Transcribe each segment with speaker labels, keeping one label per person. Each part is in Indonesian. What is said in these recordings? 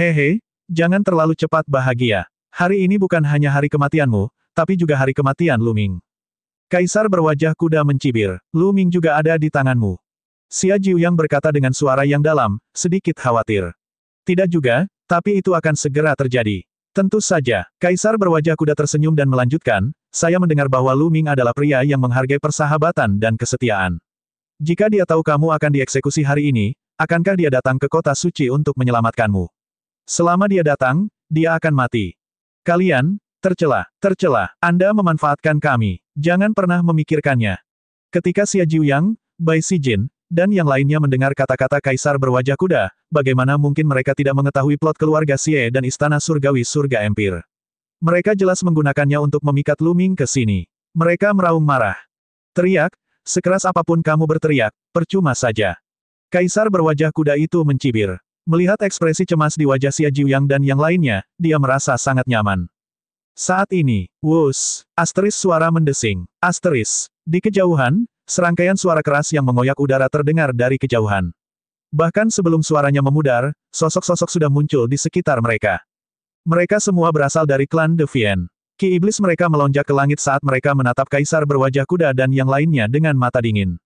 Speaker 1: Hehe, jangan terlalu cepat bahagia. Hari ini bukan hanya hari kematianmu, tapi juga hari kematian Luming. Kaisar berwajah kuda mencibir, Luming juga ada di tanganmu. Xia yang berkata dengan suara yang dalam, sedikit khawatir. Tidak juga, tapi itu akan segera terjadi. Tentu saja, Kaisar berwajah kuda tersenyum dan melanjutkan, saya mendengar bahwa Luming adalah pria yang menghargai persahabatan dan kesetiaan. Jika dia tahu kamu akan dieksekusi hari ini, akankah dia datang ke kota suci untuk menyelamatkanmu? Selama dia datang, dia akan mati. Kalian, tercela, tercela, Anda memanfaatkan kami. Jangan pernah memikirkannya. Ketika Xia Jiuyang, Bai Sijin, dan yang lainnya mendengar kata-kata kaisar berwajah kuda, bagaimana mungkin mereka tidak mengetahui plot keluarga Xie dan istana surgawi surga empir. Mereka jelas menggunakannya untuk memikat Luming ke sini. Mereka meraung marah. Teriak, sekeras apapun kamu berteriak, percuma saja. Kaisar berwajah kuda itu mencibir. Melihat ekspresi cemas di wajah Xia Jiuyang dan yang lainnya, dia merasa sangat nyaman. Saat ini, wus, asteris suara mendesing, asteris. Di kejauhan, serangkaian suara keras yang mengoyak udara terdengar dari kejauhan. Bahkan sebelum suaranya memudar, sosok-sosok sudah muncul di sekitar mereka. Mereka semua berasal dari klan Devian. Ki iblis mereka melonjak ke langit saat mereka menatap kaisar berwajah kuda dan yang lainnya dengan mata dingin.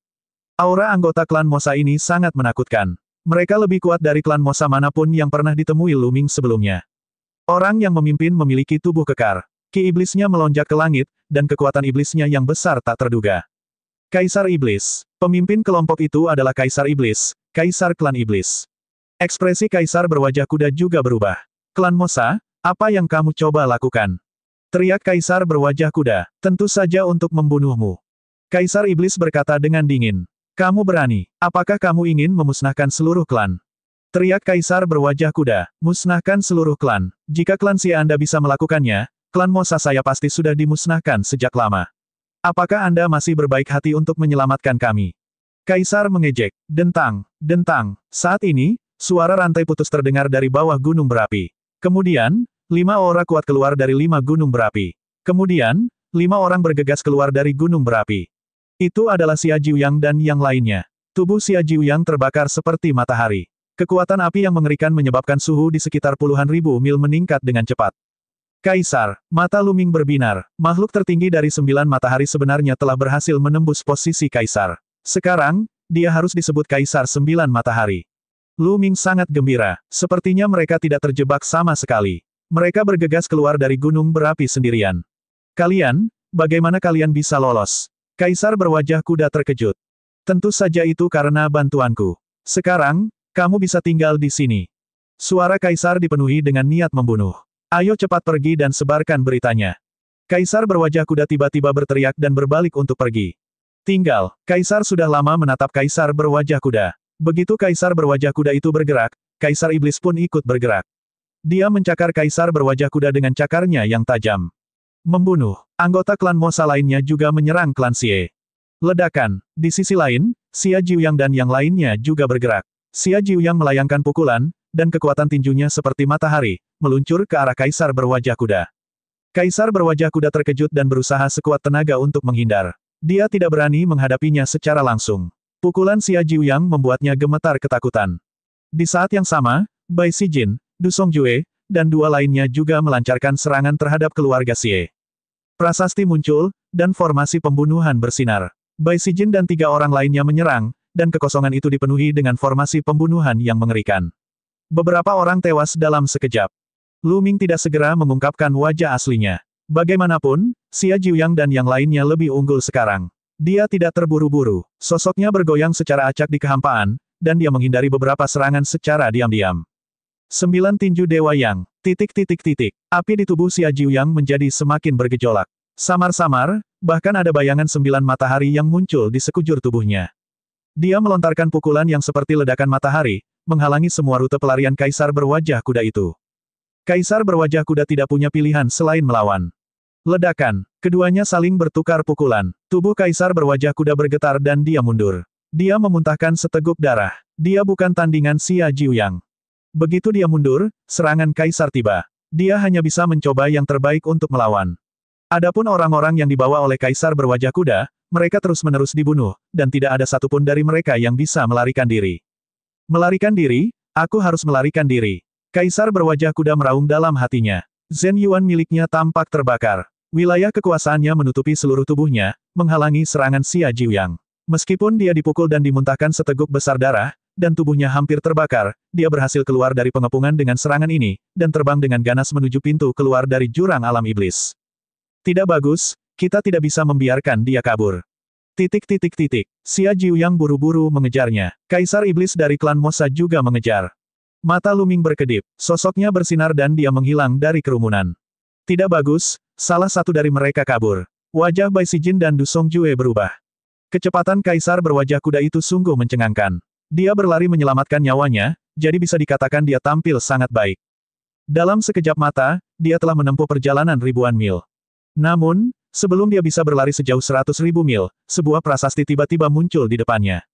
Speaker 1: Aura anggota klan Mosa ini sangat menakutkan. Mereka lebih kuat dari klan Mosa manapun yang pernah ditemui Luming sebelumnya. Orang yang memimpin memiliki tubuh kekar. Ki iblisnya melonjak ke langit, dan kekuatan iblisnya yang besar tak terduga. Kaisar Iblis. Pemimpin kelompok itu adalah Kaisar Iblis, Kaisar Klan Iblis. Ekspresi Kaisar berwajah kuda juga berubah. Klan Mosa, apa yang kamu coba lakukan? Teriak Kaisar berwajah kuda, tentu saja untuk membunuhmu. Kaisar Iblis berkata dengan dingin. Kamu berani. Apakah kamu ingin memusnahkan seluruh klan? Teriak Kaisar berwajah kuda, musnahkan seluruh klan. Jika klan si Anda bisa melakukannya, klan Mosa saya pasti sudah dimusnahkan sejak lama. Apakah Anda masih berbaik hati untuk menyelamatkan kami? Kaisar mengejek, dentang, dentang. Saat ini, suara rantai putus terdengar dari bawah gunung berapi. Kemudian, lima orang kuat keluar dari lima gunung berapi. Kemudian, lima orang bergegas keluar dari gunung berapi. Itu adalah Xia Jiuyang dan yang lainnya. Tubuh Xia Jiuyang terbakar seperti matahari. Kekuatan api yang mengerikan menyebabkan suhu di sekitar puluhan ribu mil meningkat dengan cepat. Kaisar, mata Luming berbinar, makhluk tertinggi dari sembilan matahari sebenarnya telah berhasil menembus posisi Kaisar. Sekarang, dia harus disebut Kaisar Sembilan Matahari. Luming sangat gembira, sepertinya mereka tidak terjebak sama sekali. Mereka bergegas keluar dari gunung berapi sendirian. Kalian, bagaimana kalian bisa lolos? Kaisar berwajah kuda terkejut. Tentu saja itu karena bantuanku. Sekarang, kamu bisa tinggal di sini. Suara kaisar dipenuhi dengan niat membunuh. Ayo cepat pergi dan sebarkan beritanya. Kaisar berwajah kuda tiba-tiba berteriak dan berbalik untuk pergi. Tinggal, kaisar sudah lama menatap kaisar berwajah kuda. Begitu kaisar berwajah kuda itu bergerak, kaisar iblis pun ikut bergerak. Dia mencakar kaisar berwajah kuda dengan cakarnya yang tajam. Membunuh. Anggota klan Mosa lainnya juga menyerang klan Xie. Ledakan. Di sisi lain, Xia Jiuyang dan yang lainnya juga bergerak. Xia Jiuyang melayangkan pukulan, dan kekuatan tinjunya seperti matahari, meluncur ke arah Kaisar berwajah kuda. Kaisar berwajah kuda terkejut dan berusaha sekuat tenaga untuk menghindar. Dia tidak berani menghadapinya secara langsung. Pukulan Xia Jiuyang membuatnya gemetar ketakutan. Di saat yang sama, Bai Sijin, Du Songjue, dan dua lainnya juga melancarkan serangan terhadap keluarga Xie. Prasasti muncul, dan formasi pembunuhan bersinar. Bai Sijin dan tiga orang lainnya menyerang, dan kekosongan itu dipenuhi dengan formasi pembunuhan yang mengerikan. Beberapa orang tewas dalam sekejap. Lu Ming tidak segera mengungkapkan wajah aslinya. Bagaimanapun, Xia Jiuyang dan yang lainnya lebih unggul sekarang. Dia tidak terburu-buru, sosoknya bergoyang secara acak di kehampaan, dan dia menghindari beberapa serangan secara diam-diam. Sembilan tinju Dewa Yang Titik-titik-titik. Api di tubuh Xia Jiuyang menjadi semakin bergejolak. Samar-samar, bahkan ada bayangan sembilan matahari yang muncul di sekujur tubuhnya. Dia melontarkan pukulan yang seperti ledakan matahari, menghalangi semua rute pelarian kaisar berwajah kuda itu. Kaisar berwajah kuda tidak punya pilihan selain melawan. Ledakan, keduanya saling bertukar pukulan. Tubuh kaisar berwajah kuda bergetar dan dia mundur. Dia memuntahkan seteguk darah. Dia bukan tandingan Xia Jiuyang. Begitu dia mundur, serangan kaisar tiba. Dia hanya bisa mencoba yang terbaik untuk melawan. Adapun orang-orang yang dibawa oleh kaisar berwajah kuda, mereka terus-menerus dibunuh, dan tidak ada satupun dari mereka yang bisa melarikan diri. Melarikan diri? Aku harus melarikan diri. Kaisar berwajah kuda meraung dalam hatinya. Zen Yuan miliknya tampak terbakar. Wilayah kekuasaannya menutupi seluruh tubuhnya, menghalangi serangan Xia Jiuyang. Meskipun dia dipukul dan dimuntahkan seteguk besar darah, dan tubuhnya hampir terbakar, dia berhasil keluar dari pengepungan dengan serangan ini, dan terbang dengan ganas menuju pintu keluar dari jurang alam iblis. Tidak bagus, kita tidak bisa membiarkan dia kabur. Titik titik titik, Xia Jiuyang buru-buru mengejarnya. Kaisar Iblis dari klan Mosa juga mengejar. Mata Luming berkedip, sosoknya bersinar dan dia menghilang dari kerumunan. Tidak bagus, salah satu dari mereka kabur. Wajah Bai Sijin dan Dusong Jue berubah. Kecepatan kaisar berwajah kuda itu sungguh mencengangkan. Dia berlari menyelamatkan nyawanya, jadi bisa dikatakan dia tampil sangat baik. Dalam sekejap mata, dia telah menempuh perjalanan ribuan mil. Namun, sebelum dia bisa berlari sejauh seratus ribu mil, sebuah prasasti tiba-tiba muncul di depannya.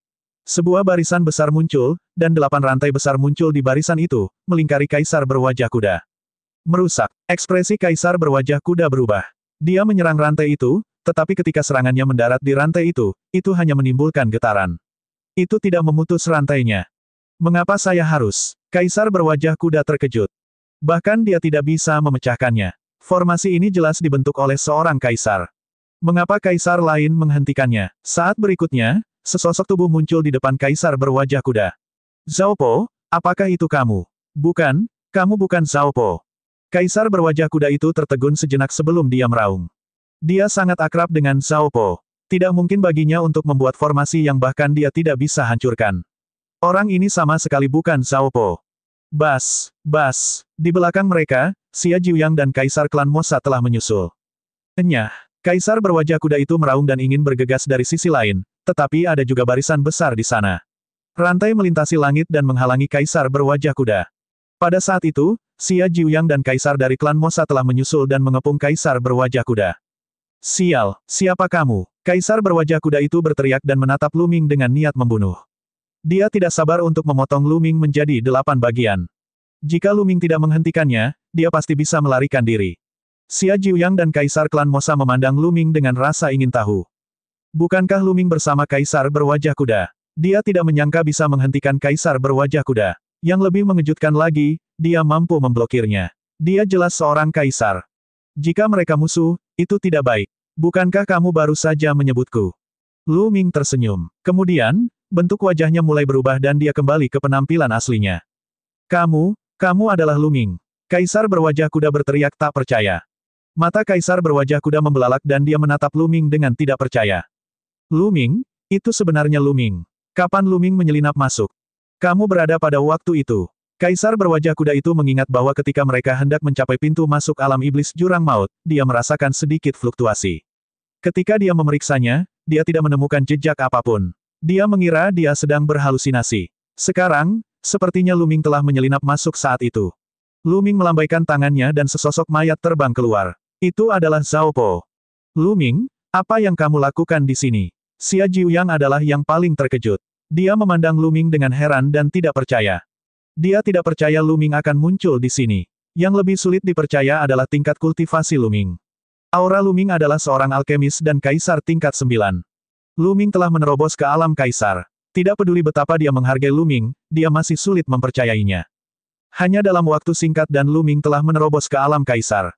Speaker 1: Sebuah barisan besar muncul, dan delapan rantai besar muncul di barisan itu, melingkari kaisar berwajah kuda. Merusak, ekspresi kaisar berwajah kuda berubah. Dia menyerang rantai itu, tetapi ketika serangannya mendarat di rantai itu, itu hanya menimbulkan getaran. Itu tidak memutus rantainya. Mengapa saya harus? Kaisar berwajah kuda terkejut. Bahkan dia tidak bisa memecahkannya. Formasi ini jelas dibentuk oleh seorang kaisar. Mengapa kaisar lain menghentikannya? Saat berikutnya, sesosok tubuh muncul di depan kaisar berwajah kuda. Po, apakah itu kamu? Bukan, kamu bukan Po. Kaisar berwajah kuda itu tertegun sejenak sebelum dia meraung. Dia sangat akrab dengan Po. Tidak mungkin baginya untuk membuat formasi yang bahkan dia tidak bisa hancurkan. Orang ini sama sekali bukan Zhao Po. Bas, bas, di belakang mereka, Xia Jiuyang dan Kaisar Klan Mosa telah menyusul. Enyah, Kaisar berwajah kuda itu meraung dan ingin bergegas dari sisi lain, tetapi ada juga barisan besar di sana. Rantai melintasi langit dan menghalangi Kaisar berwajah kuda. Pada saat itu, Xia Jiuyang dan Kaisar dari klan Mosa telah menyusul dan mengepung Kaisar berwajah kuda. Sial, siapa kamu? Kaisar berwajah kuda itu berteriak dan menatap Luming dengan niat membunuh. Dia tidak sabar untuk memotong Luming menjadi delapan bagian. Jika Luming tidak menghentikannya, dia pasti bisa melarikan diri. Xia Jiuyang dan Kaisar Klan Mosa memandang Luming dengan rasa ingin tahu. Bukankah Luming bersama Kaisar berwajah kuda? Dia tidak menyangka bisa menghentikan Kaisar berwajah kuda. Yang lebih mengejutkan lagi, dia mampu memblokirnya. Dia jelas seorang Kaisar. Jika mereka musuh, itu tidak baik. Bukankah kamu baru saja menyebutku? Lu Ming tersenyum. Kemudian, bentuk wajahnya mulai berubah dan dia kembali ke penampilan aslinya. Kamu, kamu adalah Lu Ming. Kaisar berwajah kuda berteriak tak percaya. Mata kaisar berwajah kuda membelalak dan dia menatap Lu Ming dengan tidak percaya. Lu Ming? Itu sebenarnya Lu Ming. Kapan Lu Ming menyelinap masuk? Kamu berada pada waktu itu. Kaisar berwajah kuda itu mengingat bahwa ketika mereka hendak mencapai pintu masuk alam iblis jurang maut, dia merasakan sedikit fluktuasi. Ketika dia memeriksanya, dia tidak menemukan jejak apapun. Dia mengira dia sedang berhalusinasi. Sekarang, sepertinya Luming telah menyelinap masuk saat itu. Luming melambaikan tangannya dan sesosok mayat terbang keluar. Itu adalah Zhao Po. Luming, apa yang kamu lakukan di sini? Xia Jiuyang adalah yang paling terkejut. Dia memandang Luming dengan heran dan tidak percaya. Dia tidak percaya Luming akan muncul di sini. Yang lebih sulit dipercaya adalah tingkat kultivasi Luming. Aura Luming adalah seorang alkemis dan kaisar tingkat sembilan. Luming telah menerobos ke alam kaisar. Tidak peduli betapa dia menghargai Luming, dia masih sulit mempercayainya. Hanya dalam waktu singkat dan Luming telah menerobos ke alam kaisar.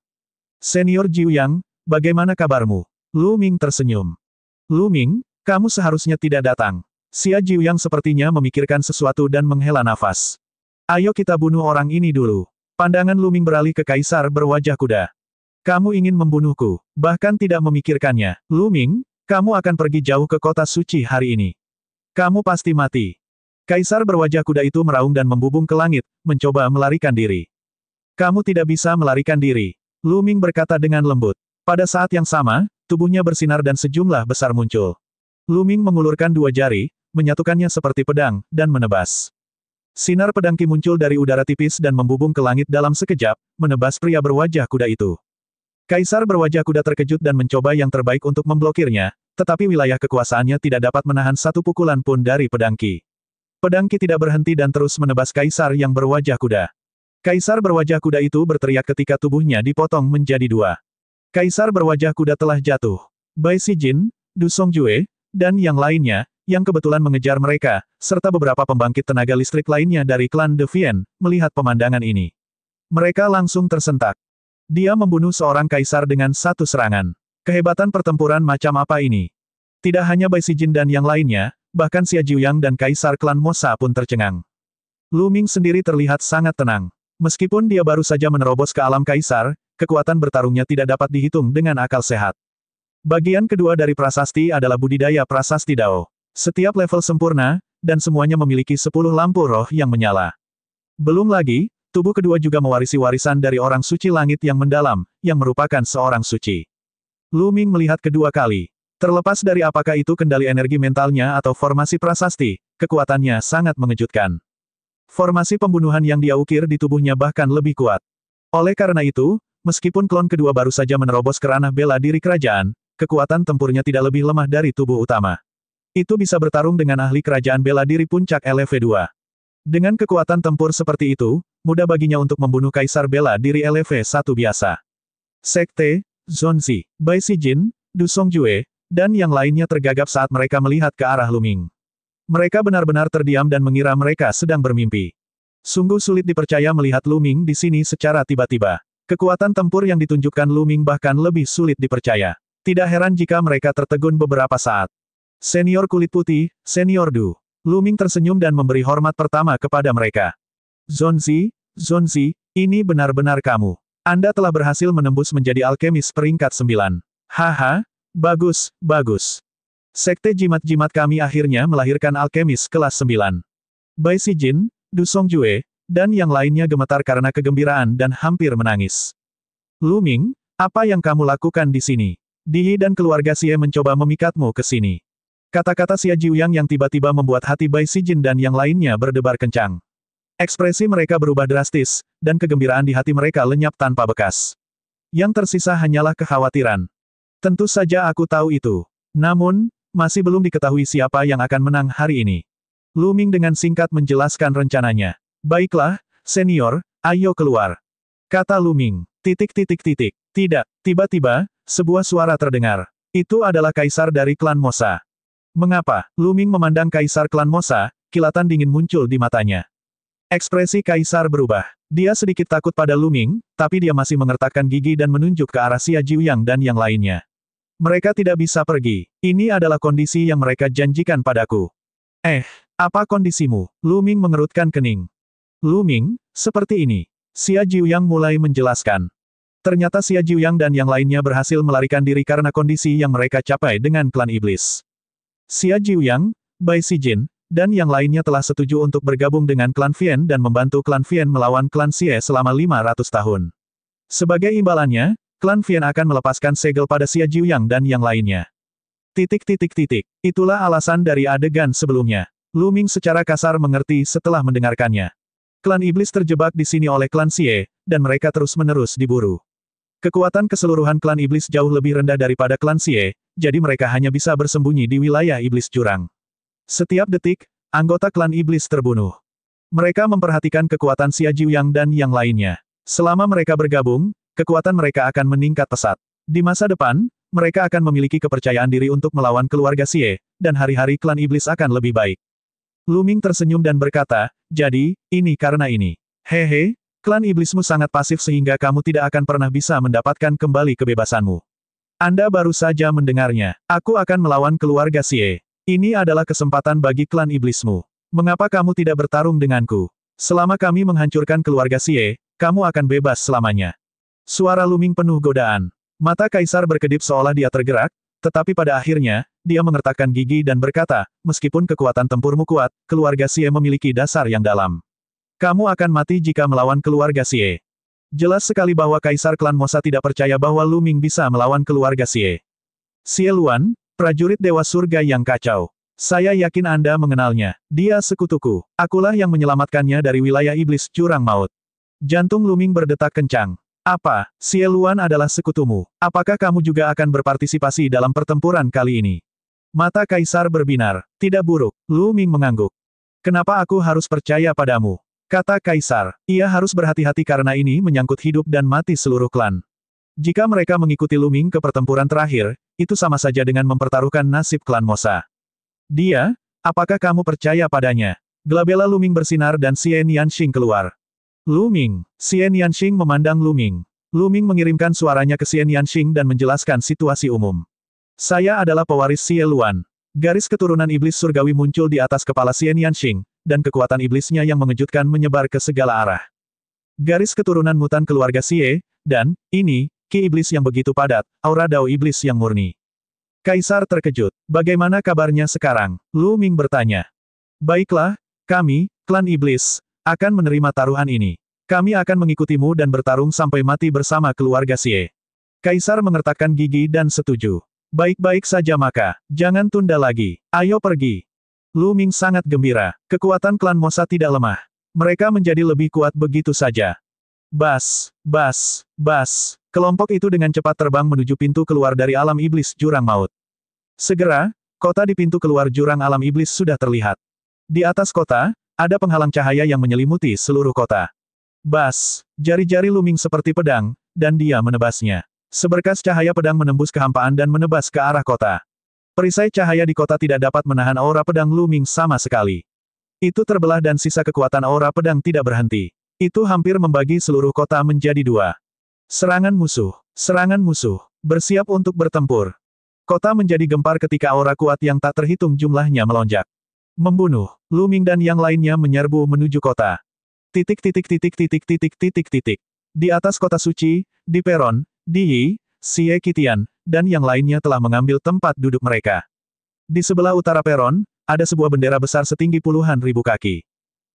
Speaker 1: Senior Jiu Yang, bagaimana kabarmu? Luming tersenyum. Luming, kamu seharusnya tidak datang. Xia Jiu Yang sepertinya memikirkan sesuatu dan menghela nafas. Ayo kita bunuh orang ini dulu. Pandangan Luming beralih ke kaisar berwajah kuda. Kamu ingin membunuhku, bahkan tidak memikirkannya. Lu Ming, kamu akan pergi jauh ke kota suci hari ini. Kamu pasti mati. Kaisar berwajah kuda itu meraung dan membubung ke langit, mencoba melarikan diri. Kamu tidak bisa melarikan diri. Lu Ming berkata dengan lembut. Pada saat yang sama, tubuhnya bersinar dan sejumlah besar muncul. Lu Ming mengulurkan dua jari, menyatukannya seperti pedang, dan menebas. Sinar pedang Ki muncul dari udara tipis dan membubung ke langit dalam sekejap, menebas pria berwajah kuda itu. Kaisar berwajah kuda terkejut dan mencoba yang terbaik untuk memblokirnya, tetapi wilayah kekuasaannya tidak dapat menahan satu pukulan pun dari pedangki. Pedangki tidak berhenti dan terus menebas Kaisar yang berwajah kuda. Kaisar berwajah kuda itu berteriak ketika tubuhnya dipotong menjadi dua. Kaisar berwajah kuda telah jatuh. Bai Si Jin, Du Jue, dan yang lainnya, yang kebetulan mengejar mereka, serta beberapa pembangkit tenaga listrik lainnya dari klan Vien, melihat pemandangan ini. Mereka langsung tersentak. Dia membunuh seorang kaisar dengan satu serangan. Kehebatan pertempuran macam apa ini? Tidak hanya Bai Sijin dan yang lainnya, bahkan Xia Jiuyang dan kaisar klan Mosa pun tercengang. Lu Ming sendiri terlihat sangat tenang. Meskipun dia baru saja menerobos ke alam kaisar, kekuatan bertarungnya tidak dapat dihitung dengan akal sehat. Bagian kedua dari prasasti adalah budidaya prasasti Dao. Setiap level sempurna, dan semuanya memiliki sepuluh lampu roh yang menyala. Belum lagi, Tubuh kedua juga mewarisi warisan dari orang suci langit yang mendalam, yang merupakan seorang suci. Lu Ming melihat kedua kali. Terlepas dari apakah itu kendali energi mentalnya atau formasi prasasti, kekuatannya sangat mengejutkan. Formasi pembunuhan yang dia ukir di tubuhnya bahkan lebih kuat. Oleh karena itu, meskipun klon kedua baru saja menerobos ke ranah bela diri kerajaan, kekuatan tempurnya tidak lebih lemah dari tubuh utama. Itu bisa bertarung dengan ahli kerajaan bela diri puncak LV2. Dengan kekuatan tempur seperti itu, mudah baginya untuk membunuh Kaisar bela diri LV1 biasa. Sekte, Zonzi, Bai Sijin, Du Songjue, dan yang lainnya tergagap saat mereka melihat ke arah Luming. Mereka benar-benar terdiam dan mengira mereka sedang bermimpi. Sungguh sulit dipercaya melihat Luming di sini secara tiba-tiba. Kekuatan tempur yang ditunjukkan Luming bahkan lebih sulit dipercaya. Tidak heran jika mereka tertegun beberapa saat. Senior kulit putih, senior Du. Luming tersenyum dan memberi hormat pertama kepada mereka. Zonzi, Zonzi, ini benar-benar kamu. Anda telah berhasil menembus menjadi alkemis peringkat sembilan. Haha, bagus, bagus. Sekte jimat-jimat kami akhirnya melahirkan alkemis kelas sembilan. Bai Jin, Du Jue, dan yang lainnya gemetar karena kegembiraan dan hampir menangis. Luming, apa yang kamu lakukan di sini? Dihi dan keluarga Xie mencoba memikatmu ke sini. Kata-kata Xia Jiuyang yang tiba-tiba membuat hati Bai Sijin dan yang lainnya berdebar kencang. Ekspresi mereka berubah drastis, dan kegembiraan di hati mereka lenyap tanpa bekas. Yang tersisa hanyalah kekhawatiran. Tentu saja aku tahu itu. Namun, masih belum diketahui siapa yang akan menang hari ini. Luming dengan singkat menjelaskan rencananya. Baiklah, senior, ayo keluar. Kata Luming. Titik titik titik. Tidak, tiba-tiba, sebuah suara terdengar. Itu adalah kaisar dari klan Mosa. Mengapa? Luming memandang kaisar klan Mosa, kilatan dingin muncul di matanya. Ekspresi kaisar berubah. Dia sedikit takut pada Luming, tapi dia masih mengertakkan gigi dan menunjuk ke arah Xia Jiuyang dan yang lainnya. Mereka tidak bisa pergi. Ini adalah kondisi yang mereka janjikan padaku. Eh, apa kondisimu? Luming mengerutkan kening. Luming, seperti ini. Xia Jiuyang mulai menjelaskan. Ternyata Xia Jiuyang dan yang lainnya berhasil melarikan diri karena kondisi yang mereka capai dengan klan iblis. Xia Jiuyang, Bai Sijin, dan yang lainnya telah setuju untuk bergabung dengan klan Vien dan membantu klan Vien melawan klan Xie selama 500 tahun. Sebagai imbalannya, klan Vien akan melepaskan segel pada Xia Jiuyang dan yang lainnya. Titik-titik-titik, itulah alasan dari adegan sebelumnya. Lu Ming secara kasar mengerti setelah mendengarkannya. Klan Iblis terjebak di sini oleh klan Xie, dan mereka terus-menerus diburu. Kekuatan keseluruhan klan iblis jauh lebih rendah daripada klan Xie, jadi mereka hanya bisa bersembunyi di wilayah iblis jurang. Setiap detik, anggota klan iblis terbunuh. Mereka memperhatikan kekuatan Xia Jiuyang dan yang lainnya. Selama mereka bergabung, kekuatan mereka akan meningkat pesat. Di masa depan, mereka akan memiliki kepercayaan diri untuk melawan keluarga Xie, dan hari-hari klan iblis akan lebih baik. Luming tersenyum dan berkata, jadi, ini karena ini. Hehe, Klan iblismu sangat pasif sehingga kamu tidak akan pernah bisa mendapatkan kembali kebebasanmu. Anda baru saja mendengarnya. Aku akan melawan keluarga Sie. Ini adalah kesempatan bagi klan iblismu. Mengapa kamu tidak bertarung denganku? Selama kami menghancurkan keluarga Sie, kamu akan bebas selamanya. Suara Luming penuh godaan. Mata Kaisar berkedip seolah dia tergerak, tetapi pada akhirnya, dia mengertakkan gigi dan berkata, meskipun kekuatan tempurmu kuat, keluarga Sie memiliki dasar yang dalam. Kamu akan mati jika melawan keluarga Xie. Jelas sekali bahwa Kaisar Klan Mosa tidak percaya bahwa Lu Ming bisa melawan keluarga Xie. Xie Luan, prajurit Dewa Surga yang kacau. Saya yakin Anda mengenalnya. Dia sekutuku. Akulah yang menyelamatkannya dari wilayah iblis curang maut. Jantung Luming berdetak kencang. Apa, Xie Luan adalah sekutumu? Apakah kamu juga akan berpartisipasi dalam pertempuran kali ini? Mata Kaisar berbinar. Tidak buruk. Lu Ming mengangguk. Kenapa aku harus percaya padamu? Kata Kaisar, ia harus berhati-hati karena ini menyangkut hidup dan mati seluruh klan. Jika mereka mengikuti Luming ke pertempuran terakhir, itu sama saja dengan mempertaruhkan nasib klan Mosa. Dia, apakah kamu percaya padanya? Glabella Luming bersinar dan Xian Yanxing keluar. Luming, Xian Yanxing memandang Luming. Luming mengirimkan suaranya ke Xian Yanxing dan menjelaskan situasi umum. Saya adalah pewaris Xie Luan. Garis keturunan iblis surgawi muncul di atas kepala Xian Yanxing, dan kekuatan iblisnya yang mengejutkan menyebar ke segala arah. Garis keturunan mutan keluarga Xie, dan, ini, ki iblis yang begitu padat, aura dao iblis yang murni. Kaisar terkejut. Bagaimana kabarnya sekarang? Lu Ming bertanya. Baiklah, kami, klan iblis, akan menerima taruhan ini. Kami akan mengikutimu dan bertarung sampai mati bersama keluarga Xie. Kaisar mengertakkan gigi dan setuju. Baik-baik saja maka, jangan tunda lagi. Ayo pergi. Lu Ming sangat gembira. Kekuatan klan Mosa tidak lemah. Mereka menjadi lebih kuat begitu saja. Bas, bas, bas. Kelompok itu dengan cepat terbang menuju pintu keluar dari alam iblis jurang maut. Segera, kota di pintu keluar jurang alam iblis sudah terlihat. Di atas kota, ada penghalang cahaya yang menyelimuti seluruh kota. Bas, jari-jari luming seperti pedang, dan dia menebasnya. Seberkas cahaya pedang menembus kehampaan dan menebas ke arah kota. Perisai cahaya di kota tidak dapat menahan aura pedang Luming sama sekali. Itu terbelah dan sisa kekuatan aura pedang tidak berhenti. Itu hampir membagi seluruh kota menjadi dua. Serangan musuh, serangan musuh, bersiap untuk bertempur. Kota menjadi gempar ketika aura kuat yang tak terhitung jumlahnya melonjak. Membunuh, Luming dan yang lainnya menyerbu menuju kota. Titik titik titik titik titik titik titik. Di atas kota suci, di peron, di Yi, Xie Kitian, dan yang lainnya telah mengambil tempat duduk mereka. Di sebelah utara peron, ada sebuah bendera besar setinggi puluhan ribu kaki.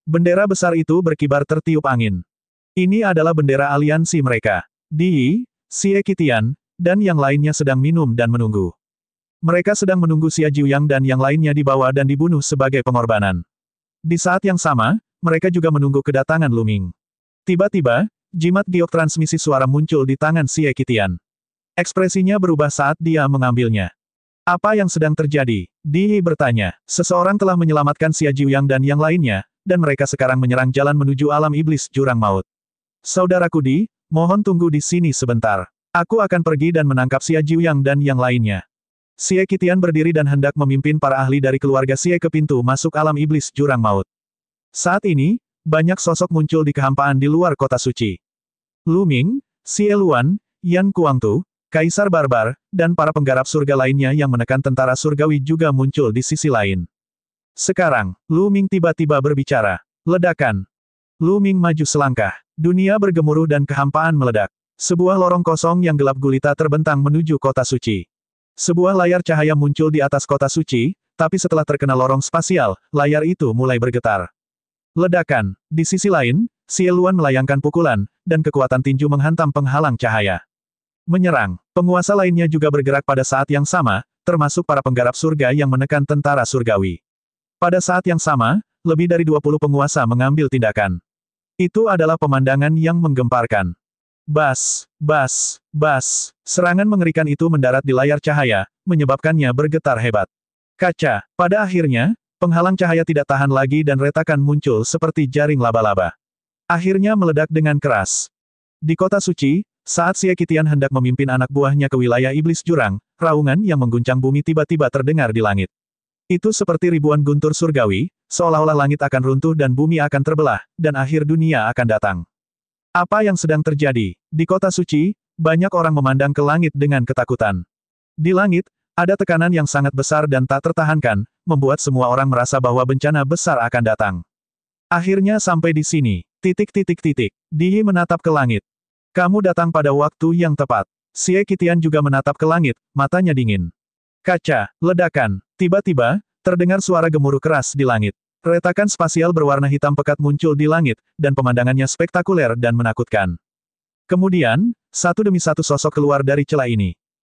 Speaker 1: Bendera besar itu berkibar tertiup angin. Ini adalah bendera aliansi mereka. Di, Xie Kitian, dan yang lainnya sedang minum dan menunggu. Mereka sedang menunggu Xia Jiuyang dan yang lainnya dibawa dan dibunuh sebagai pengorbanan. Di saat yang sama, mereka juga menunggu kedatangan Luming. Tiba-tiba, jimat giok transmisi suara muncul di tangan Xie Kitian. Ekspresinya berubah saat dia mengambilnya. Apa yang sedang terjadi? Dihi bertanya. Seseorang telah menyelamatkan Xia Yang dan yang lainnya, dan mereka sekarang menyerang jalan menuju alam iblis jurang maut. Saudaraku Di, mohon tunggu di sini sebentar. Aku akan pergi dan menangkap Xia Yang dan yang lainnya. Xie Kitian berdiri dan hendak memimpin para ahli dari keluarga Xie ke pintu masuk alam iblis jurang maut. Saat ini, banyak sosok muncul di kehampaan di luar kota suci. Lu Ming, Xie Luan, Yan Kuangtu, Kaisar Barbar, dan para penggarap surga lainnya yang menekan tentara surgawi juga muncul di sisi lain. Sekarang, Lu Ming tiba-tiba berbicara. Ledakan. Lu Ming maju selangkah. Dunia bergemuruh dan kehampaan meledak. Sebuah lorong kosong yang gelap gulita terbentang menuju kota suci. Sebuah layar cahaya muncul di atas kota suci, tapi setelah terkena lorong spasial, layar itu mulai bergetar. Ledakan. Di sisi lain, Xie melayangkan pukulan, dan kekuatan tinju menghantam penghalang cahaya. Menyerang. Penguasa lainnya juga bergerak pada saat yang sama, termasuk para penggarap surga yang menekan tentara surgawi. Pada saat yang sama, lebih dari 20 penguasa mengambil tindakan. Itu adalah pemandangan yang menggemparkan. Bas, bas, bas, serangan mengerikan itu mendarat di layar cahaya, menyebabkannya bergetar hebat. Kaca, pada akhirnya, penghalang cahaya tidak tahan lagi dan retakan muncul seperti jaring laba-laba. Akhirnya meledak dengan keras. Di kota suci, saat Xie Kitian hendak memimpin anak buahnya ke wilayah iblis jurang, raungan yang mengguncang bumi tiba-tiba terdengar di langit. Itu seperti ribuan guntur surgawi, seolah-olah langit akan runtuh dan bumi akan terbelah, dan akhir dunia akan datang. Apa yang sedang terjadi? Di kota suci, banyak orang memandang ke langit dengan ketakutan. Di langit, ada tekanan yang sangat besar dan tak tertahankan, membuat semua orang merasa bahwa bencana besar akan datang. Akhirnya sampai di sini, titik-titik-titik, Diyi menatap ke langit, kamu datang pada waktu yang tepat. Xie Kitian juga menatap ke langit, matanya dingin. Kaca, ledakan. Tiba-tiba, terdengar suara gemuruh keras di langit. Retakan spasial berwarna hitam pekat muncul di langit, dan pemandangannya spektakuler dan menakutkan. Kemudian, satu demi satu sosok keluar dari celah ini.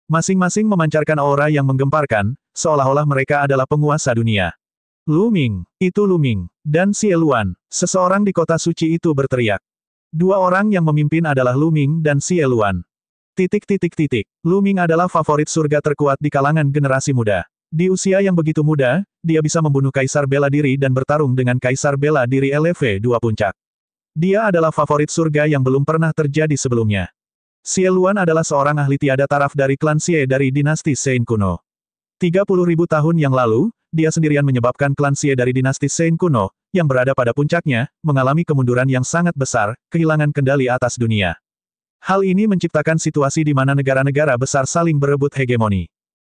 Speaker 1: Masing-masing memancarkan aura yang menggemparkan, seolah-olah mereka adalah penguasa dunia. Lu Ming, itu Lu Ming, dan Si Eluan, seseorang di kota suci itu berteriak. Dua orang yang memimpin adalah Luming dan Sieluan. Titik titik titik. Luming adalah favorit surga terkuat di kalangan generasi muda. Di usia yang begitu muda, dia bisa membunuh kaisar bela diri dan bertarung dengan kaisar bela diri LV 2 puncak. Dia adalah favorit surga yang belum pernah terjadi sebelumnya. Sieluan adalah seorang ahli tiada taraf dari klan Xie dari dinasti Sein kuno. 30.000 tahun yang lalu, dia sendirian menyebabkan klan Xie dari dinasti Sein kuno, yang berada pada puncaknya, mengalami kemunduran yang sangat besar, kehilangan kendali atas dunia. Hal ini menciptakan situasi di mana negara-negara besar saling berebut hegemoni.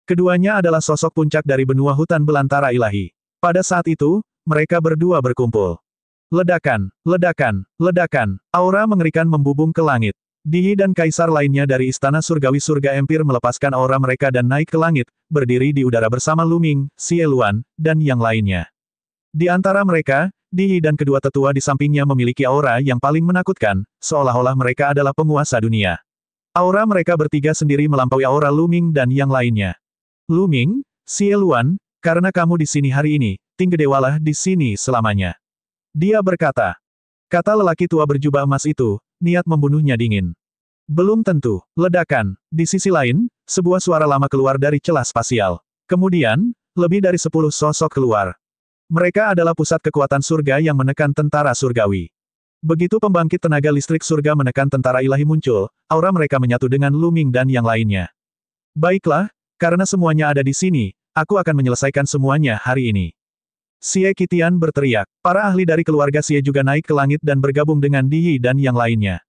Speaker 1: Keduanya adalah sosok puncak dari benua hutan belantara ilahi. Pada saat itu, mereka berdua berkumpul. Ledakan, ledakan, ledakan, aura mengerikan membubung ke langit. Dihi dan kaisar lainnya dari istana surgawi surga empir melepaskan aura mereka dan naik ke langit, berdiri di udara bersama Luming, Sieluan, dan yang lainnya. Di antara mereka, Dihi dan kedua tetua di sampingnya memiliki aura yang paling menakutkan, seolah-olah mereka adalah penguasa dunia. Aura mereka bertiga sendiri melampaui aura Luming dan yang lainnya. Luming, Sieluan, karena kamu di sini hari ini, tinggedewalah di sini selamanya. Dia berkata, Kata lelaki tua berjubah emas itu, niat membunuhnya dingin. Belum tentu, ledakan. Di sisi lain, sebuah suara lama keluar dari celah spasial. Kemudian, lebih dari sepuluh sosok keluar. Mereka adalah pusat kekuatan surga yang menekan tentara surgawi. Begitu pembangkit tenaga listrik surga menekan tentara ilahi muncul, aura mereka menyatu dengan Luming dan yang lainnya. Baiklah, karena semuanya ada di sini, aku akan menyelesaikan semuanya hari ini. Xie Kitian berteriak. Para ahli dari keluarga Xie juga naik ke langit dan bergabung dengan Diyi dan yang lainnya.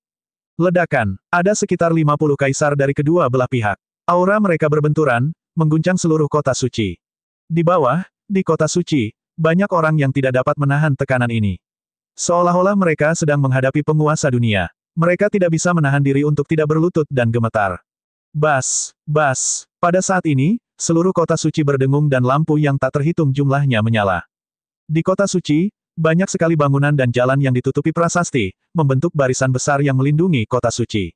Speaker 1: Ledakan. Ada sekitar 50 kaisar dari kedua belah pihak. Aura mereka berbenturan, mengguncang seluruh kota suci. Di bawah, di kota suci, banyak orang yang tidak dapat menahan tekanan ini. Seolah-olah mereka sedang menghadapi penguasa dunia. Mereka tidak bisa menahan diri untuk tidak berlutut dan gemetar. Bas, bas. Pada saat ini, seluruh kota suci berdengung dan lampu yang tak terhitung jumlahnya menyala. Di kota suci, banyak sekali bangunan dan jalan yang ditutupi prasasti, membentuk barisan besar yang melindungi kota suci.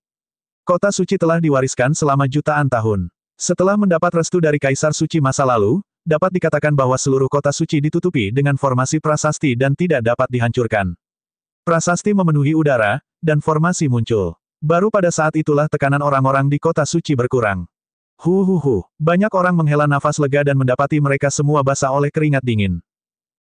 Speaker 1: Kota suci telah diwariskan selama jutaan tahun. Setelah mendapat restu dari Kaisar Suci masa lalu, dapat dikatakan bahwa seluruh kota suci ditutupi dengan formasi prasasti dan tidak dapat dihancurkan. Prasasti memenuhi udara, dan formasi muncul. Baru pada saat itulah tekanan orang-orang di kota suci berkurang. Huhuhu, banyak orang menghela nafas lega dan mendapati mereka semua basah oleh keringat dingin.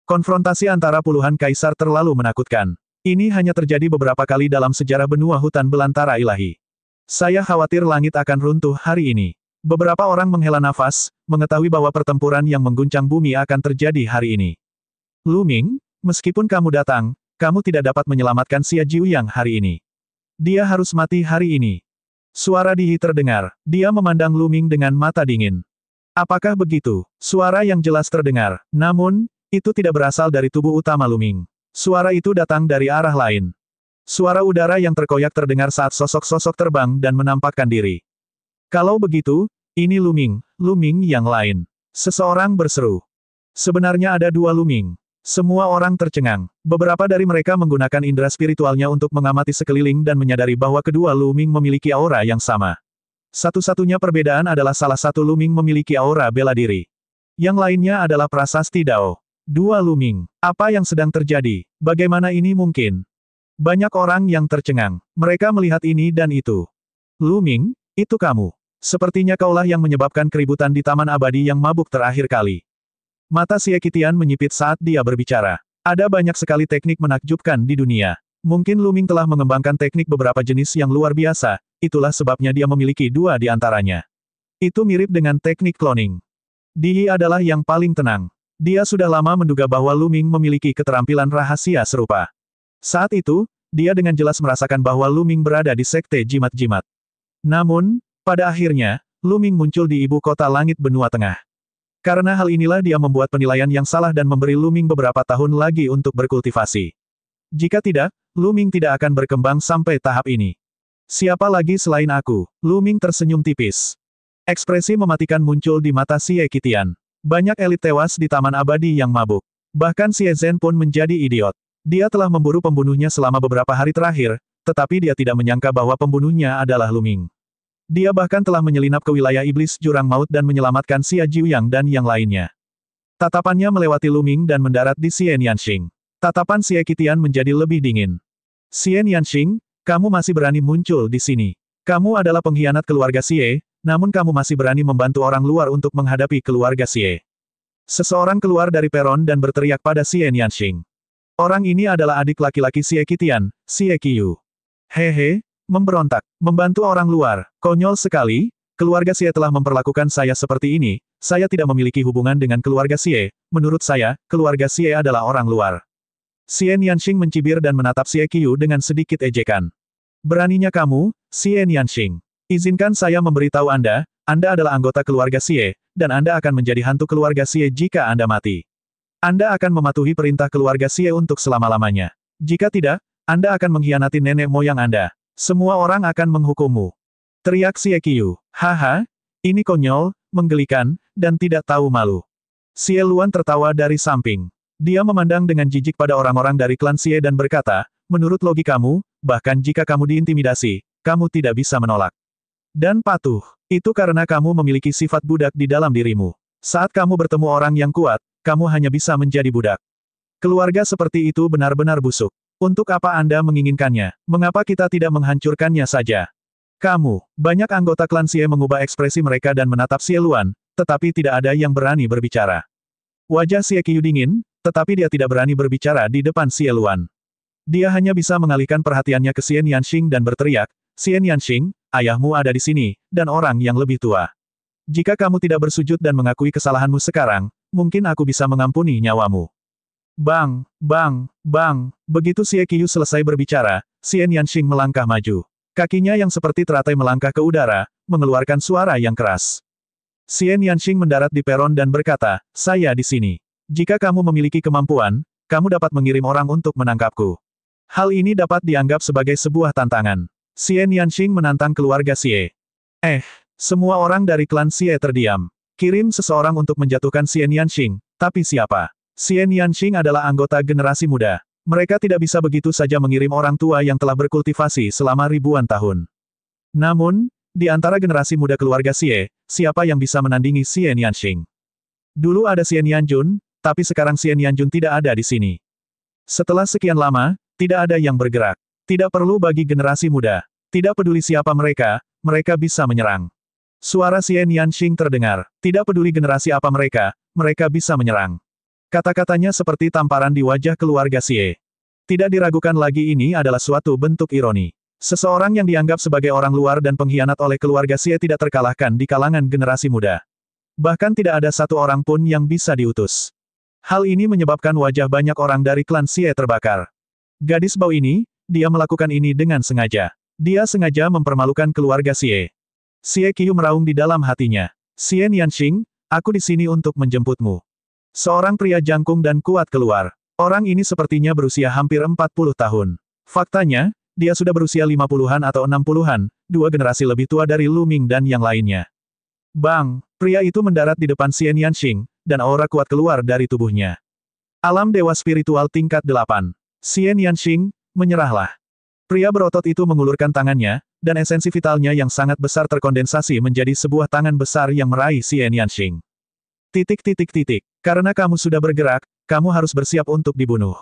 Speaker 1: Konfrontasi antara puluhan kaisar terlalu menakutkan. Ini hanya terjadi beberapa kali dalam sejarah benua hutan belantara ilahi. Saya khawatir langit akan runtuh hari ini. Beberapa orang menghela nafas, mengetahui bahwa pertempuran yang mengguncang bumi akan terjadi hari ini. Luming, meskipun kamu datang, kamu tidak dapat menyelamatkan Xia yang hari ini. Dia harus mati hari ini. Suara Dihi terdengar. Dia memandang Luming dengan mata dingin. Apakah begitu? Suara yang jelas terdengar. Namun, itu tidak berasal dari tubuh utama Luming. Suara itu datang dari arah lain. Suara udara yang terkoyak terdengar saat sosok-sosok terbang dan menampakkan diri. Kalau begitu, ini Luming, Luming yang lain. Seseorang berseru. Sebenarnya ada dua Luming. Semua orang tercengang. Beberapa dari mereka menggunakan indera spiritualnya untuk mengamati sekeliling dan menyadari bahwa kedua Luming memiliki aura yang sama. Satu-satunya perbedaan adalah salah satu Luming memiliki aura bela diri. Yang lainnya adalah prasasti Dao. Dua Luming. Apa yang sedang terjadi? Bagaimana ini mungkin? Banyak orang yang tercengang. Mereka melihat ini dan itu. Luming, itu kamu. Sepertinya kaulah yang menyebabkan keributan di Taman Abadi yang mabuk terakhir kali. Mata Si Ekitian menyipit saat dia berbicara. Ada banyak sekali teknik menakjubkan di dunia. Mungkin Luming telah mengembangkan teknik beberapa jenis yang luar biasa, itulah sebabnya dia memiliki dua di antaranya. Itu mirip dengan teknik cloning. Dihi adalah yang paling tenang. Dia sudah lama menduga bahwa Luming memiliki keterampilan rahasia serupa. Saat itu, dia dengan jelas merasakan bahwa Luming berada di sekte jimat-jimat. Namun, pada akhirnya, Luming muncul di ibu kota langit benua tengah. Karena hal inilah dia membuat penilaian yang salah dan memberi Luming beberapa tahun lagi untuk berkultivasi. Jika tidak, Luming tidak akan berkembang sampai tahap ini. Siapa lagi selain aku? Luming tersenyum tipis. Ekspresi mematikan muncul di mata si Ekitian. Banyak elit tewas di Taman Abadi yang mabuk. Bahkan Xie Zhen pun menjadi idiot. Dia telah memburu pembunuhnya selama beberapa hari terakhir, tetapi dia tidak menyangka bahwa pembunuhnya adalah Luming. Dia bahkan telah menyelinap ke wilayah iblis jurang maut dan menyelamatkan Xia Jiuyang dan yang lainnya. Tatapannya melewati Luming dan mendarat di Xian Yanxing. Tatapan Xie Qitian menjadi lebih dingin. Xian Yanxing, kamu masih berani muncul di sini. Kamu adalah pengkhianat keluarga Xie, namun kamu masih berani membantu orang luar untuk menghadapi keluarga Xie. Seseorang keluar dari peron dan berteriak pada Xie Nianxing. Orang ini adalah adik laki-laki Xie Kitian, Xie Qiu. Hehe, memberontak, membantu orang luar, konyol sekali, keluarga Xie telah memperlakukan saya seperti ini, saya tidak memiliki hubungan dengan keluarga Xie, menurut saya, keluarga Xie adalah orang luar. Xie Nianxing mencibir dan menatap Xie Qiu dengan sedikit ejekan. Beraninya kamu, Xie Nianxing. Izinkan saya memberitahu Anda, Anda adalah anggota keluarga Xie, dan Anda akan menjadi hantu keluarga Xie jika Anda mati. Anda akan mematuhi perintah keluarga Xie untuk selama-lamanya. Jika tidak, Anda akan mengkhianati nenek moyang Anda. Semua orang akan menghukummu. Teriak Xie Qiu. Haha, ini konyol, menggelikan, dan tidak tahu malu. Xie Luan tertawa dari samping. Dia memandang dengan jijik pada orang-orang dari klan Xie dan berkata, menurut logikamu, Bahkan jika kamu diintimidasi, kamu tidak bisa menolak. Dan patuh, itu karena kamu memiliki sifat budak di dalam dirimu. Saat kamu bertemu orang yang kuat, kamu hanya bisa menjadi budak. Keluarga seperti itu benar-benar busuk. Untuk apa Anda menginginkannya? Mengapa kita tidak menghancurkannya saja? Kamu, banyak anggota klan Xie mengubah ekspresi mereka dan menatap Luan, tetapi tidak ada yang berani berbicara. Wajah Xie Qiyu dingin, tetapi dia tidak berani berbicara di depan Luan. Dia hanya bisa mengalihkan perhatiannya ke Xian Yanxing dan berteriak, Xian Yanxing, ayahmu ada di sini, dan orang yang lebih tua. Jika kamu tidak bersujud dan mengakui kesalahanmu sekarang, mungkin aku bisa mengampuni nyawamu. Bang, bang, bang, begitu Xie Qiyu selesai berbicara, Xian Yanxing melangkah maju. Kakinya yang seperti teratai melangkah ke udara, mengeluarkan suara yang keras. Xian Yanxing mendarat di peron dan berkata, saya di sini. Jika kamu memiliki kemampuan, kamu dapat mengirim orang untuk menangkapku. Hal ini dapat dianggap sebagai sebuah tantangan. Xie Yanxing menantang keluarga Xie. Eh, semua orang dari klan Xie terdiam. Kirim seseorang untuk menjatuhkan Xie Yanxing, tapi siapa? Xie Yanxing adalah anggota generasi muda. Mereka tidak bisa begitu saja mengirim orang tua yang telah berkultivasi selama ribuan tahun. Namun, di antara generasi muda keluarga Xie, siapa yang bisa menandingi Xie Yanxing? Dulu ada Xie Nianjun, tapi sekarang Xie Nianjun tidak ada di sini. Setelah sekian lama, tidak ada yang bergerak. Tidak perlu bagi generasi muda. Tidak peduli siapa mereka, mereka bisa menyerang. Suara Xian Yanxing terdengar. Tidak peduli generasi apa mereka, mereka bisa menyerang. Kata-katanya seperti tamparan di wajah keluarga Xie. Tidak diragukan lagi ini adalah suatu bentuk ironi. Seseorang yang dianggap sebagai orang luar dan pengkhianat oleh keluarga Xie tidak terkalahkan di kalangan generasi muda. Bahkan tidak ada satu orang pun yang bisa diutus. Hal ini menyebabkan wajah banyak orang dari klan Xie terbakar. Gadis bau ini, dia melakukan ini dengan sengaja. Dia sengaja mempermalukan keluarga Xie. Xie Qiu meraung di dalam hatinya. Xie Nianxing, aku di sini untuk menjemputmu. Seorang pria jangkung dan kuat keluar. Orang ini sepertinya berusia hampir 40 tahun. Faktanya, dia sudah berusia 50-an atau 60-an, dua generasi lebih tua dari Lu Ming dan yang lainnya. Bang, pria itu mendarat di depan Xie Nianxing, dan aura kuat keluar dari tubuhnya. Alam Dewa Spiritual tingkat 8. Xian Yanxing, menyerahlah. Pria berotot itu mengulurkan tangannya, dan esensi vitalnya yang sangat besar terkondensasi menjadi sebuah tangan besar yang meraih Xian Yanxing. Titik titik titik. Karena kamu sudah bergerak, kamu harus bersiap untuk dibunuh.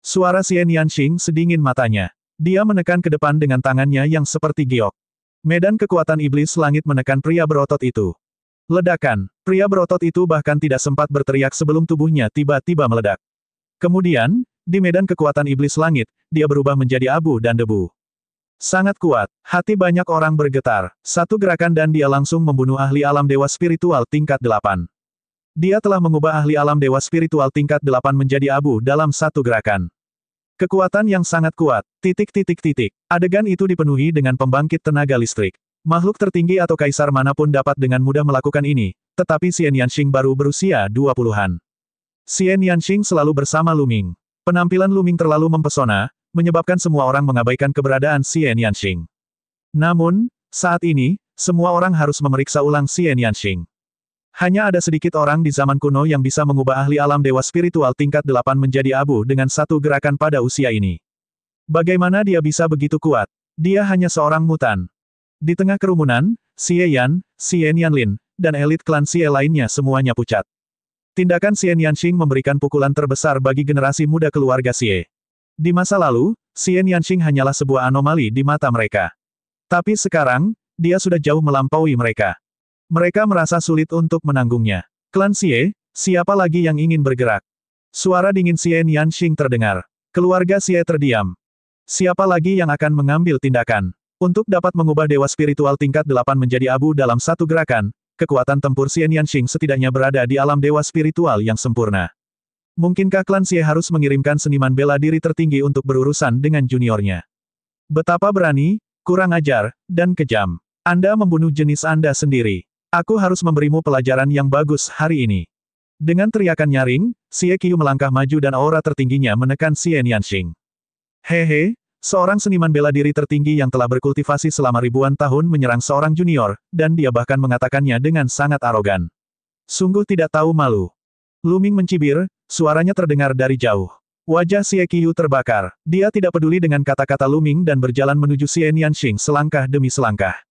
Speaker 1: Suara Xian Yanxing sedingin matanya. Dia menekan ke depan dengan tangannya yang seperti giok. Medan kekuatan iblis langit menekan pria berotot itu. Ledakan, pria berotot itu bahkan tidak sempat berteriak sebelum tubuhnya tiba-tiba meledak. Kemudian, di medan kekuatan iblis langit, dia berubah menjadi abu dan debu. Sangat kuat, hati banyak orang bergetar, satu gerakan dan dia langsung membunuh ahli alam dewa spiritual tingkat delapan. Dia telah mengubah ahli alam dewa spiritual tingkat delapan menjadi abu dalam satu gerakan. Kekuatan yang sangat kuat, titik-titik-titik. Adegan itu dipenuhi dengan pembangkit tenaga listrik. Makhluk tertinggi atau kaisar manapun dapat dengan mudah melakukan ini, tetapi Xian Yanxing baru berusia 20-an. Xian Yanxing selalu bersama Luming. Penampilan Luming terlalu mempesona, menyebabkan semua orang mengabaikan keberadaan Xian Yanxing. Namun, saat ini, semua orang harus memeriksa ulang Xian Yanxing. Hanya ada sedikit orang di zaman kuno yang bisa mengubah ahli alam dewa spiritual tingkat delapan menjadi abu dengan satu gerakan pada usia ini. Bagaimana dia bisa begitu kuat? Dia hanya seorang mutan. Di tengah kerumunan, Xie Yan, Xie Nianlin, dan elit klan Xie lainnya semuanya pucat. Tindakan Xian Yanxing memberikan pukulan terbesar bagi generasi muda keluarga Xie. Di masa lalu, Xian Yanxing hanyalah sebuah anomali di mata mereka. Tapi sekarang, dia sudah jauh melampaui mereka. Mereka merasa sulit untuk menanggungnya. Klan Xie, siapa lagi yang ingin bergerak? Suara dingin Xian Yanxing terdengar. Keluarga Xie terdiam. Siapa lagi yang akan mengambil tindakan? Untuk dapat mengubah dewa spiritual tingkat 8 menjadi abu dalam satu gerakan, kekuatan tempur Xian Yanxing setidaknya berada di alam dewa spiritual yang sempurna. Mungkinkah klan Xie harus mengirimkan seniman bela diri tertinggi untuk berurusan dengan juniornya? Betapa berani, kurang ajar, dan kejam. Anda membunuh jenis Anda sendiri. Aku harus memberimu pelajaran yang bagus hari ini. Dengan teriakan nyaring, Xie Qiu melangkah maju dan aura tertingginya menekan Xie Yanxing. Hehe, Seorang seniman bela diri tertinggi yang telah berkultivasi selama ribuan tahun menyerang seorang junior, dan dia bahkan mengatakannya dengan sangat arogan. Sungguh tidak tahu malu. Luming mencibir, suaranya terdengar dari jauh. Wajah Xie Qiyu terbakar. Dia tidak peduli dengan kata-kata Luming dan berjalan menuju Xie Nianxing selangkah demi selangkah.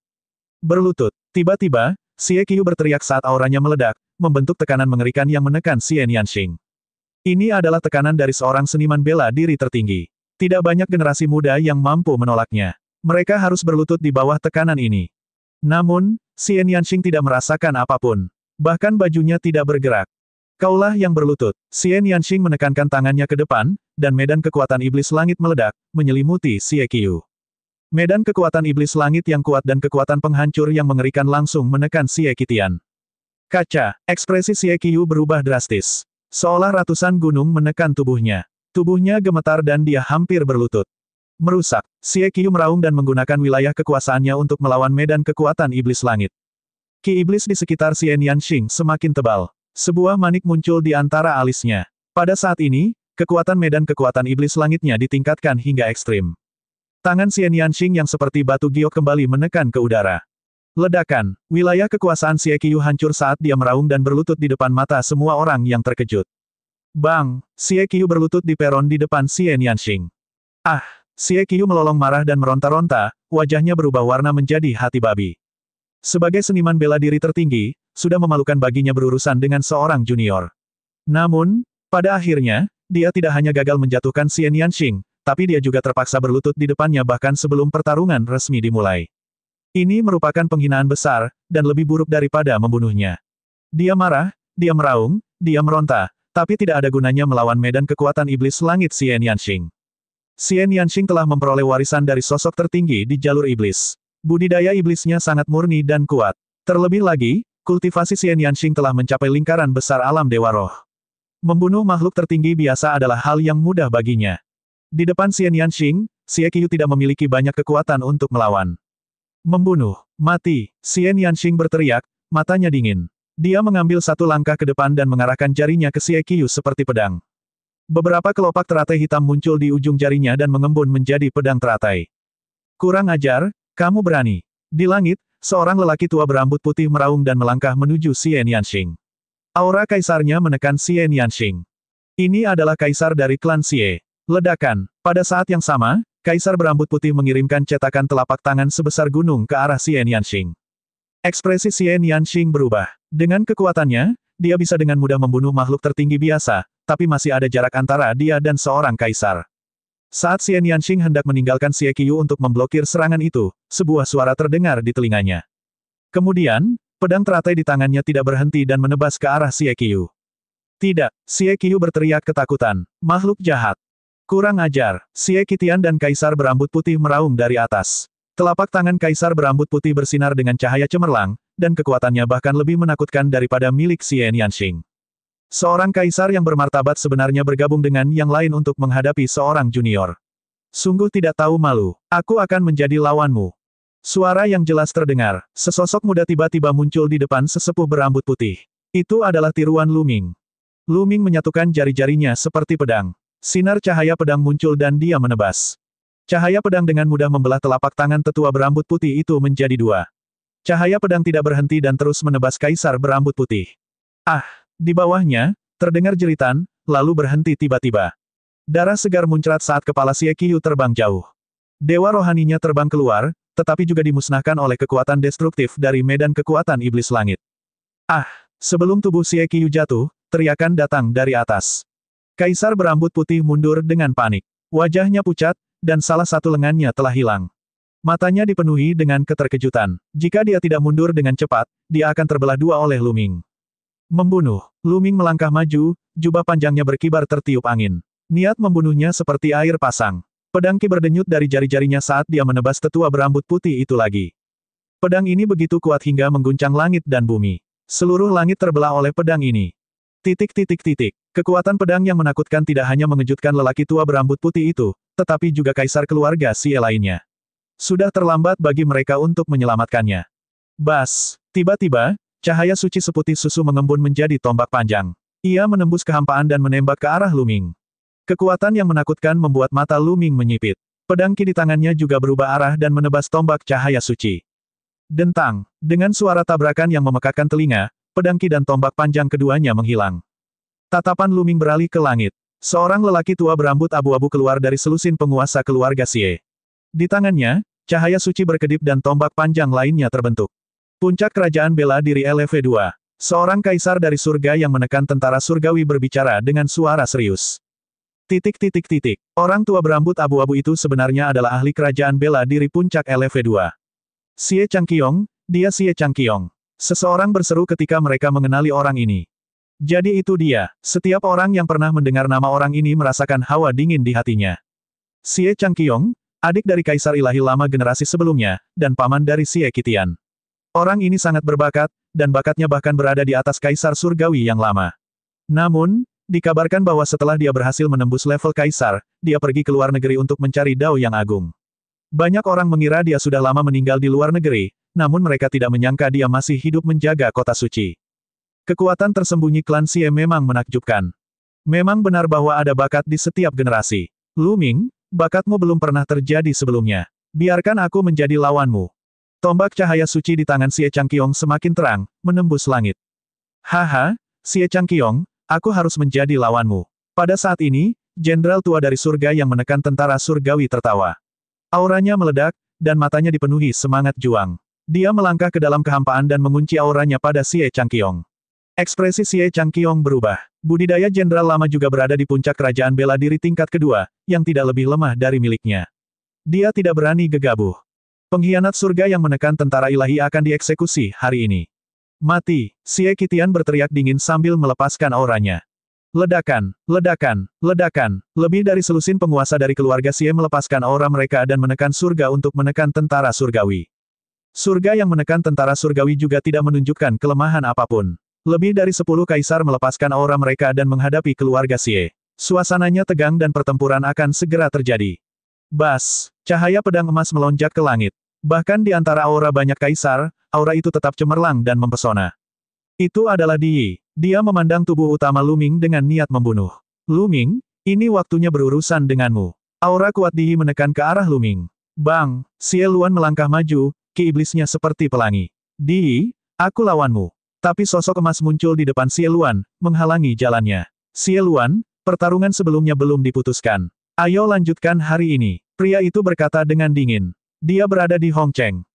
Speaker 1: Berlutut. Tiba-tiba, Xie Qiyu berteriak saat auranya meledak, membentuk tekanan mengerikan yang menekan Xie Nianxing. Ini adalah tekanan dari seorang seniman bela diri tertinggi. Tidak banyak generasi muda yang mampu menolaknya. Mereka harus berlutut di bawah tekanan ini. Namun, Xian Yanxing tidak merasakan apapun. Bahkan bajunya tidak bergerak. Kaulah yang berlutut. Xian Yanxing menekankan tangannya ke depan, dan medan kekuatan iblis langit meledak, menyelimuti Xie Qiu. Medan kekuatan iblis langit yang kuat dan kekuatan penghancur yang mengerikan langsung menekan Xie Qitian. Kaca, ekspresi Xie Qiu berubah drastis. Seolah ratusan gunung menekan tubuhnya. Tubuhnya gemetar dan dia hampir berlutut. Merusak, Xie Qiu meraung dan menggunakan wilayah kekuasaannya untuk melawan medan kekuatan iblis langit. Ki iblis di sekitar Xie Nianxing semakin tebal. Sebuah manik muncul di antara alisnya. Pada saat ini, kekuatan medan kekuatan iblis langitnya ditingkatkan hingga ekstrim. Tangan Xie Nianxing yang seperti batu giok kembali menekan ke udara. Ledakan, wilayah kekuasaan Xie Qiu hancur saat dia meraung dan berlutut di depan mata semua orang yang terkejut. Bang, Xie Qiu berlutut di peron di depan Xie Nianxing. Ah, Xie Qiu melolong marah dan meronta-ronta, wajahnya berubah warna menjadi hati babi. Sebagai seniman bela diri tertinggi, sudah memalukan baginya berurusan dengan seorang junior. Namun, pada akhirnya, dia tidak hanya gagal menjatuhkan Xie Nianxing, tapi dia juga terpaksa berlutut di depannya bahkan sebelum pertarungan resmi dimulai. Ini merupakan penghinaan besar, dan lebih buruk daripada membunuhnya. Dia marah, dia meraung, dia meronta, tapi tidak ada gunanya melawan medan kekuatan iblis langit Xian Yanxing. Xian Yanxing telah memperoleh warisan dari sosok tertinggi di jalur iblis. Budidaya iblisnya sangat murni dan kuat. Terlebih lagi, kultivasi Xian Yanxing telah mencapai lingkaran besar alam Dewa Roh. Membunuh makhluk tertinggi biasa adalah hal yang mudah baginya. Di depan Xian Yanxing, Xie Qiyu tidak memiliki banyak kekuatan untuk melawan. Membunuh, mati, Xian Yanxing berteriak, matanya dingin. Dia mengambil satu langkah ke depan dan mengarahkan jarinya ke Siekiyu seperti pedang. Beberapa kelopak teratai hitam muncul di ujung jarinya dan mengembun menjadi pedang teratai. Kurang ajar, kamu berani. Di langit, seorang lelaki tua berambut putih meraung dan melangkah menuju Xie Nianxing. Aura kaisarnya menekan Xie Nianxing. Ini adalah kaisar dari klan Xie. Ledakan. Pada saat yang sama, kaisar berambut putih mengirimkan cetakan telapak tangan sebesar gunung ke arah Xie Nianxing. Ekspresi Xie Nianxing berubah. Dengan kekuatannya, dia bisa dengan mudah membunuh makhluk tertinggi biasa, tapi masih ada jarak antara dia dan seorang kaisar. Saat Xian Yanxing hendak meninggalkan Xie Qiu untuk memblokir serangan itu, sebuah suara terdengar di telinganya. Kemudian, pedang teratai di tangannya tidak berhenti dan menebas ke arah Xie Qiu. Tidak, Xie Qiu berteriak ketakutan. Makhluk jahat. Kurang ajar, Xie Qitian dan Kaisar berambut putih meraung dari atas. Telapak tangan kaisar berambut putih bersinar dengan cahaya cemerlang, dan kekuatannya bahkan lebih menakutkan daripada milik Xian Yanxing. Seorang kaisar yang bermartabat sebenarnya bergabung dengan yang lain untuk menghadapi seorang junior. Sungguh tidak tahu malu. Aku akan menjadi lawanmu. Suara yang jelas terdengar. Sesosok muda tiba-tiba muncul di depan sesepuh berambut putih. Itu adalah tiruan Luming. Luming menyatukan jari-jarinya seperti pedang. Sinar cahaya pedang muncul dan dia menebas. Cahaya pedang dengan mudah membelah telapak tangan tetua berambut putih itu menjadi dua. Cahaya pedang tidak berhenti dan terus menebas kaisar berambut putih. Ah! Di bawahnya, terdengar jeritan, lalu berhenti tiba-tiba. Darah segar muncrat saat kepala Siekiyu terbang jauh. Dewa rohaninya terbang keluar, tetapi juga dimusnahkan oleh kekuatan destruktif dari medan kekuatan iblis langit. Ah! Sebelum tubuh Siekiyu jatuh, teriakan datang dari atas. Kaisar berambut putih mundur dengan panik. Wajahnya pucat, dan salah satu lengannya telah hilang. Matanya dipenuhi dengan keterkejutan. Jika dia tidak mundur dengan cepat, dia akan terbelah dua oleh Luming. Membunuh. Luming melangkah maju, jubah panjangnya berkibar tertiup angin. Niat membunuhnya seperti air pasang. Pedang ki berdenyut dari jari-jarinya saat dia menebas tetua berambut putih itu lagi. Pedang ini begitu kuat hingga mengguncang langit dan bumi. Seluruh langit terbelah oleh pedang ini. Titik titik titik. Kekuatan pedang yang menakutkan tidak hanya mengejutkan lelaki tua berambut putih itu, tetapi juga kaisar keluarga si lainnya. Sudah terlambat bagi mereka untuk menyelamatkannya. Bas, tiba-tiba, cahaya suci seputih susu mengembun menjadi tombak panjang. Ia menembus kehampaan dan menembak ke arah Luming. Kekuatan yang menakutkan membuat mata Luming menyipit. Pedang ki tangannya juga berubah arah dan menebas tombak cahaya suci. Dentang, dengan suara tabrakan yang memekakkan telinga, pedangki dan tombak panjang keduanya menghilang. Tatapan Luming beralih ke langit. Seorang lelaki tua berambut abu-abu keluar dari selusin penguasa keluarga Sie. Di tangannya, cahaya suci berkedip dan tombak panjang lainnya terbentuk. Puncak kerajaan bela diri LV2. Seorang kaisar dari surga yang menekan tentara surgawi berbicara dengan suara serius. Titik titik titik. Orang tua berambut abu-abu itu sebenarnya adalah ahli kerajaan bela diri puncak LV2. Xie Changqiong, dia Xie Changqiong. Seseorang berseru ketika mereka mengenali orang ini. Jadi itu dia, setiap orang yang pernah mendengar nama orang ini merasakan hawa dingin di hatinya. Xie Changqiong, adik dari Kaisar Ilahi lama generasi sebelumnya, dan paman dari Xie Kitian. Orang ini sangat berbakat, dan bakatnya bahkan berada di atas Kaisar Surgawi yang lama. Namun, dikabarkan bahwa setelah dia berhasil menembus level Kaisar, dia pergi ke luar negeri untuk mencari Dao yang agung. Banyak orang mengira dia sudah lama meninggal di luar negeri, namun mereka tidak menyangka dia masih hidup menjaga kota suci. Kekuatan tersembunyi klan Xie memang menakjubkan. Memang benar bahwa ada bakat di setiap generasi. Lu Ming, bakatmu belum pernah terjadi sebelumnya. Biarkan aku menjadi lawanmu. Tombak cahaya suci di tangan Xie Changqiong semakin terang, menembus langit. Haha, Xie Changqiong, aku harus menjadi lawanmu. Pada saat ini, jenderal tua dari surga yang menekan tentara surgawi tertawa. Auranya meledak, dan matanya dipenuhi semangat juang. Dia melangkah ke dalam kehampaan dan mengunci auranya pada Xie Changqiong. Ekspresi Xie Changqiong berubah. Budidaya Jenderal Lama juga berada di puncak kerajaan bela diri tingkat kedua, yang tidak lebih lemah dari miliknya. Dia tidak berani gegabah. Pengkhianat surga yang menekan tentara ilahi akan dieksekusi hari ini. Mati, Xie Kitian berteriak dingin sambil melepaskan auranya. Ledakan, ledakan, ledakan. Lebih dari selusin penguasa dari keluarga Xie melepaskan aura mereka dan menekan surga untuk menekan tentara surgawi. Surga yang menekan tentara surgawi juga tidak menunjukkan kelemahan apapun. Lebih dari sepuluh kaisar melepaskan aura mereka dan menghadapi keluarga Sie. Suasananya tegang dan pertempuran akan segera terjadi. Bas, cahaya pedang emas melonjak ke langit. Bahkan di antara aura banyak kaisar, aura itu tetap cemerlang dan mempesona. Itu adalah Di. Dia memandang tubuh utama Luming dengan niat membunuh. Luming, ini waktunya berurusan denganmu. Aura kuat Di menekan ke arah Luming. Bang, Xie Luan melangkah maju, ki iblisnya seperti pelangi. Di, aku lawanmu. Tapi sosok emas muncul di depan Sieluan, menghalangi jalannya. Sieluan, pertarungan sebelumnya belum diputuskan. Ayo lanjutkan hari ini. Pria itu berkata dengan dingin. Dia berada di Hongcheng.